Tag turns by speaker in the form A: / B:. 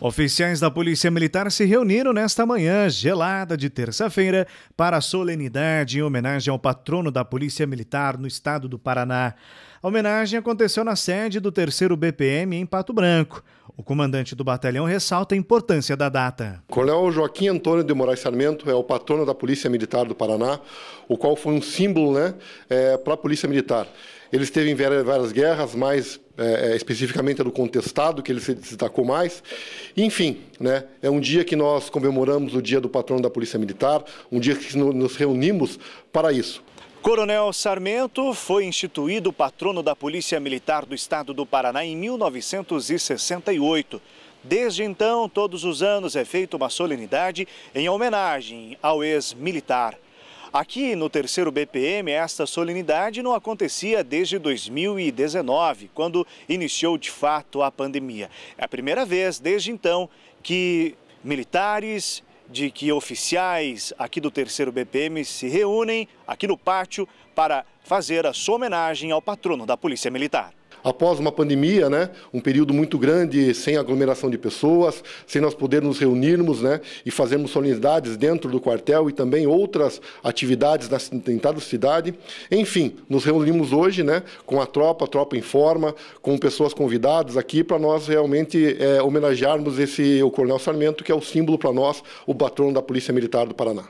A: Oficiais da Polícia Militar se reuniram nesta manhã gelada de terça-feira para a solenidade em homenagem ao patrono da Polícia Militar no estado do Paraná. A homenagem aconteceu na sede do 3 BPM em Pato Branco. O comandante do batalhão ressalta a importância da data.
B: Coronel Joaquim Antônio de Moraes Sarmento é o patrono da Polícia Militar do Paraná, o qual foi um símbolo né, é, eh, para a Polícia Militar. Ele esteve em várias guerras, mas é, é, especificamente a é do contestado, que ele se destacou mais. Enfim, né, é um dia que nós comemoramos o dia do patrono da Polícia Militar, um dia que nos reunimos para isso. Coronel Sarmento foi instituído patrono
A: da Polícia Militar do Estado do Paraná em 1968. Desde então, todos os anos é feita uma solenidade em homenagem ao ex-militar. Aqui no terceiro BPM, esta solenidade não acontecia desde 2019, quando iniciou de fato a pandemia. É a primeira vez desde então que militares, de que oficiais aqui do terceiro BPM se reúnem aqui no pátio para fazer a sua homenagem ao patrono da
B: Polícia Militar. Após uma pandemia, né, um período muito grande sem aglomeração de pessoas, sem nós podermos nos reunirmos né, e fazermos solenidades dentro do quartel e também outras atividades na tentada cidade. Enfim, nos reunimos hoje né, com a tropa, a tropa em forma, com pessoas convidadas aqui para nós realmente é, homenagearmos esse, o Coronel Sarmento, que é o símbolo para nós, o patrono da Polícia Militar do Paraná.